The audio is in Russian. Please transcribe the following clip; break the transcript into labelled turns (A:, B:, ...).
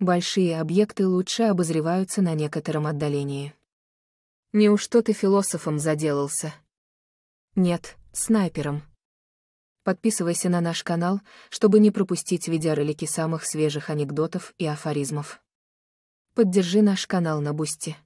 A: Большие объекты лучше обозреваются на некотором отдалении. Неужто ты философом заделался? Нет, снайпером. Подписывайся на наш канал, чтобы не пропустить видеоролики самых свежих анекдотов и афоризмов. Поддержи наш канал на Бусти.